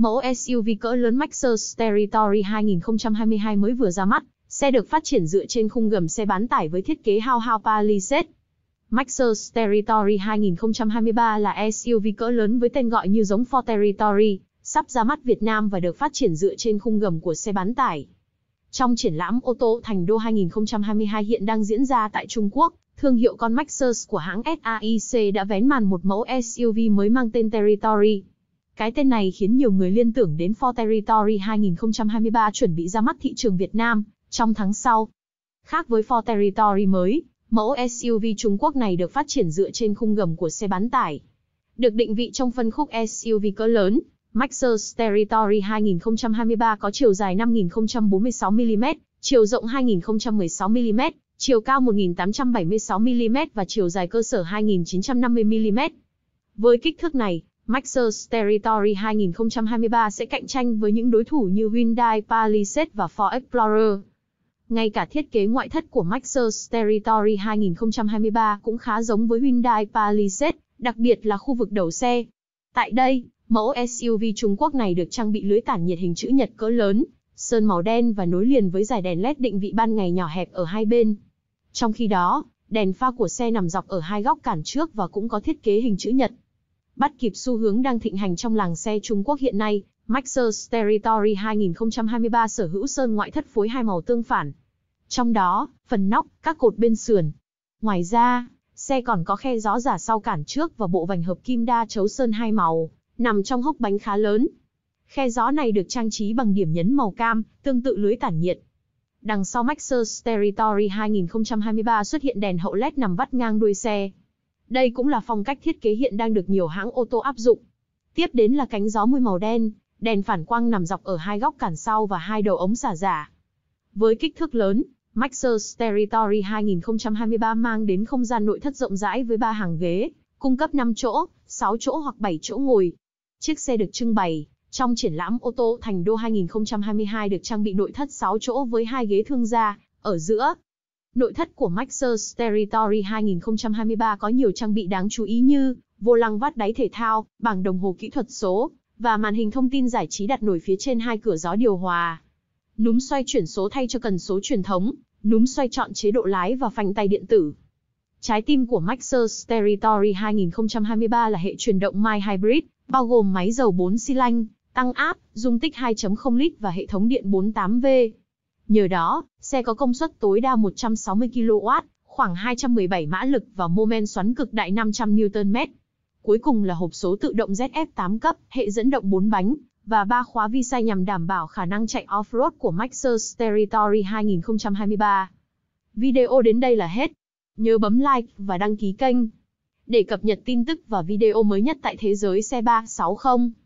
Mẫu SUV cỡ lớn Maxus Territory 2022 mới vừa ra mắt, xe được phát triển dựa trên khung gầm xe bán tải với thiết kế hao hao Palisade. Maxus Territory 2023 là SUV cỡ lớn với tên gọi như giống Ford Territory, sắp ra mắt Việt Nam và được phát triển dựa trên khung gầm của xe bán tải. Trong triển lãm ô tô Thành Đô 2022 hiện đang diễn ra tại Trung Quốc, thương hiệu con Maxus của hãng SAIC đã vén màn một mẫu SUV mới mang tên Territory. Cái tên này khiến nhiều người liên tưởng đến For Territory 2023 chuẩn bị ra mắt thị trường Việt Nam trong tháng sau. Khác với For Territory mới, mẫu SUV Trung Quốc này được phát triển dựa trên khung gầm của xe bán tải. Được định vị trong phân khúc SUV cỡ lớn, Maxus Territory 2023 có chiều dài 5046mm, chiều rộng 2016mm, chiều cao 1876mm và chiều dài cơ sở 2950mm. Với kích thước này, Masters Territory 2023 sẽ cạnh tranh với những đối thủ như Hyundai Palisade và Ford Explorer. Ngay cả thiết kế ngoại thất của Maxus Territory 2023 cũng khá giống với Hyundai Palisade, đặc biệt là khu vực đầu xe. Tại đây, mẫu SUV Trung Quốc này được trang bị lưới tản nhiệt hình chữ nhật cỡ lớn, sơn màu đen và nối liền với dải đèn LED định vị ban ngày nhỏ hẹp ở hai bên. Trong khi đó, đèn pha của xe nằm dọc ở hai góc cản trước và cũng có thiết kế hình chữ nhật bắt kịp xu hướng đang thịnh hành trong làng xe Trung Quốc hiện nay, Maxus Territory 2023 sở hữu sơn ngoại thất phối hai màu tương phản. Trong đó, phần nóc, các cột bên sườn. Ngoài ra, xe còn có khe gió giả sau cản trước và bộ vành hợp kim đa chấu sơn hai màu, nằm trong hốc bánh khá lớn. Khe gió này được trang trí bằng điểm nhấn màu cam, tương tự lưới tản nhiệt. Đằng sau Maxus Territory 2023 xuất hiện đèn hậu LED nằm vắt ngang đuôi xe. Đây cũng là phong cách thiết kế hiện đang được nhiều hãng ô tô áp dụng. Tiếp đến là cánh gió mui màu đen, đèn phản quang nằm dọc ở hai góc cản sau và hai đầu ống xả giả. Với kích thước lớn, Maxus Territory 2023 mang đến không gian nội thất rộng rãi với ba hàng ghế, cung cấp 5 chỗ, 6 chỗ hoặc 7 chỗ ngồi. Chiếc xe được trưng bày trong triển lãm ô tô Thành Đô 2022 được trang bị nội thất 6 chỗ với hai ghế thương gia ở giữa, nội thất của Maxus Territory 2023 có nhiều trang bị đáng chú ý như vô lăng vắt đáy thể thao, bảng đồng hồ kỹ thuật số và màn hình thông tin giải trí đặt nổi phía trên hai cửa gió điều hòa. Núm xoay chuyển số thay cho cần số truyền thống, núm xoay chọn chế độ lái và phanh tay điện tử. Trái tim của Maxus Territory 2023 là hệ truyền động My Hybrid, bao gồm máy dầu 4 xi lanh, tăng áp, dung tích 2.0 lít và hệ thống điện 48V. Nhờ đó, xe có công suất tối đa 160 kW, khoảng 217 mã lực và mô men xoắn cực đại 500 Nm. Cuối cùng là hộp số tự động ZF8 cấp, hệ dẫn động 4 bánh và 3 khóa vi sai nhằm đảm bảo khả năng chạy off-road của Maxus Territory 2023. Video đến đây là hết. Nhớ bấm like và đăng ký kênh để cập nhật tin tức và video mới nhất tại thế giới xe 360.